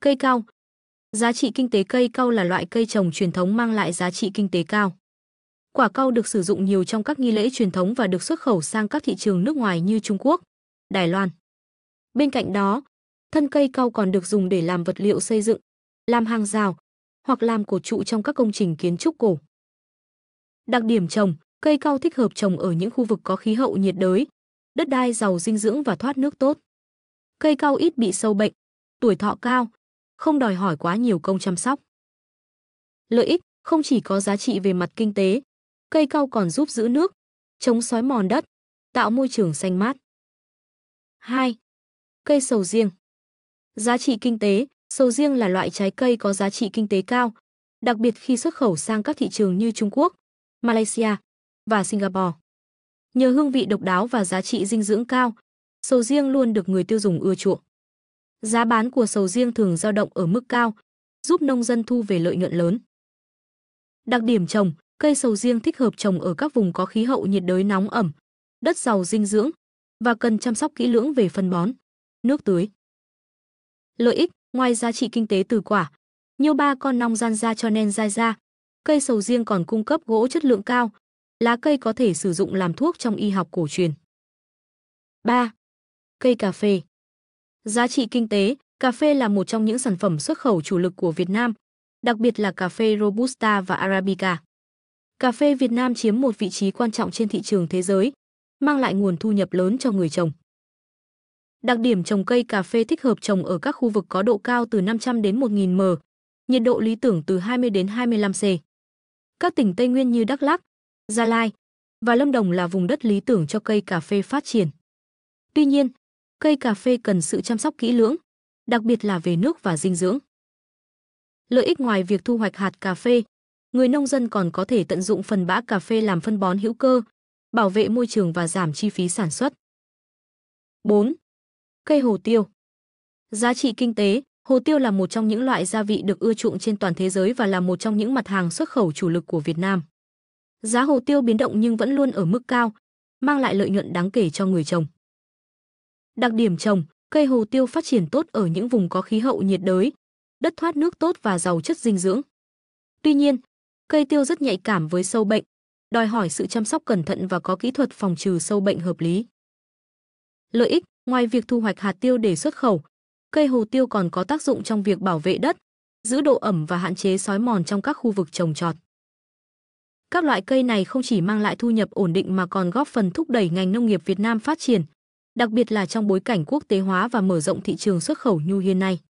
Cây cao Giá trị kinh tế cây cao là loại cây trồng truyền thống mang lại giá trị kinh tế cao. Quả cao được sử dụng nhiều trong các nghi lễ truyền thống và được xuất khẩu sang các thị trường nước ngoài như Trung Quốc, Đài Loan. Bên cạnh đó, thân cây cao còn được dùng để làm vật liệu xây dựng, làm hàng rào hoặc làm cổ trụ trong các công trình kiến trúc cổ. Đặc điểm trồng, cây cao thích hợp trồng ở những khu vực có khí hậu nhiệt đới, đất đai giàu dinh dưỡng và thoát nước tốt. Cây cao ít bị sâu bệnh, tuổi thọ cao, không đòi hỏi quá nhiều công chăm sóc. Lợi ích không chỉ có giá trị về mặt kinh tế, cây cao còn giúp giữ nước, chống xói mòn đất, tạo môi trường xanh mát. 2. Cây sầu riêng. Giá trị kinh tế, sầu riêng là loại trái cây có giá trị kinh tế cao, đặc biệt khi xuất khẩu sang các thị trường như Trung Quốc, Malaysia và Singapore. Nhờ hương vị độc đáo và giá trị dinh dưỡng cao, sầu riêng luôn được người tiêu dùng ưa chuộng. Giá bán của sầu riêng thường dao động ở mức cao, giúp nông dân thu về lợi nhuận lớn. Đặc điểm trồng, cây sầu riêng thích hợp trồng ở các vùng có khí hậu nhiệt đới nóng ẩm, đất giàu dinh dưỡng và cần chăm sóc kỹ lưỡng về phân bón, nước tưới. Lợi ích, ngoài giá trị kinh tế từ quả, nhiều ba con nong gian ra cho nên dai ra, cây sầu riêng còn cung cấp gỗ chất lượng cao, lá cây có thể sử dụng làm thuốc trong y học cổ truyền. 3. Cây cà phê Giá trị kinh tế, cà phê là một trong những sản phẩm xuất khẩu chủ lực của Việt Nam, đặc biệt là cà phê Robusta và Arabica. Cà phê Việt Nam chiếm một vị trí quan trọng trên thị trường thế giới, mang lại nguồn thu nhập lớn cho người trồng. Đặc điểm trồng cây cà phê thích hợp trồng ở các khu vực có độ cao từ 500 đến 1000 m, nhiệt độ lý tưởng từ 20 đến 25 C. Các tỉnh Tây Nguyên như Đắk Lắk, Gia Lai và Lâm Đồng là vùng đất lý tưởng cho cây cà phê phát triển. Tuy nhiên, cây cà phê cần sự chăm sóc kỹ lưỡng, đặc biệt là về nước và dinh dưỡng. Lợi ích ngoài việc thu hoạch hạt cà phê, người nông dân còn có thể tận dụng phần bã cà phê làm phân bón hữu cơ, bảo vệ môi trường và giảm chi phí sản xuất. 4. Cây hồ tiêu Giá trị kinh tế, hồ tiêu là một trong những loại gia vị được ưa chuộng trên toàn thế giới và là một trong những mặt hàng xuất khẩu chủ lực của Việt Nam. Giá hồ tiêu biến động nhưng vẫn luôn ở mức cao, mang lại lợi nhuận đáng kể cho người trồng. Đặc điểm trồng, cây hồ tiêu phát triển tốt ở những vùng có khí hậu nhiệt đới, đất thoát nước tốt và giàu chất dinh dưỡng. Tuy nhiên, cây tiêu rất nhạy cảm với sâu bệnh, đòi hỏi sự chăm sóc cẩn thận và có kỹ thuật phòng trừ sâu bệnh hợp lý. Lợi ích, ngoài việc thu hoạch hạt tiêu để xuất khẩu, cây hồ tiêu còn có tác dụng trong việc bảo vệ đất, giữ độ ẩm và hạn chế sói mòn trong các khu vực trồng trọt. Các loại cây này không chỉ mang lại thu nhập ổn định mà còn góp phần thúc đẩy ngành nông nghiệp Việt Nam phát triển, đặc biệt là trong bối cảnh quốc tế hóa và mở rộng thị trường xuất khẩu nhu hiện nay.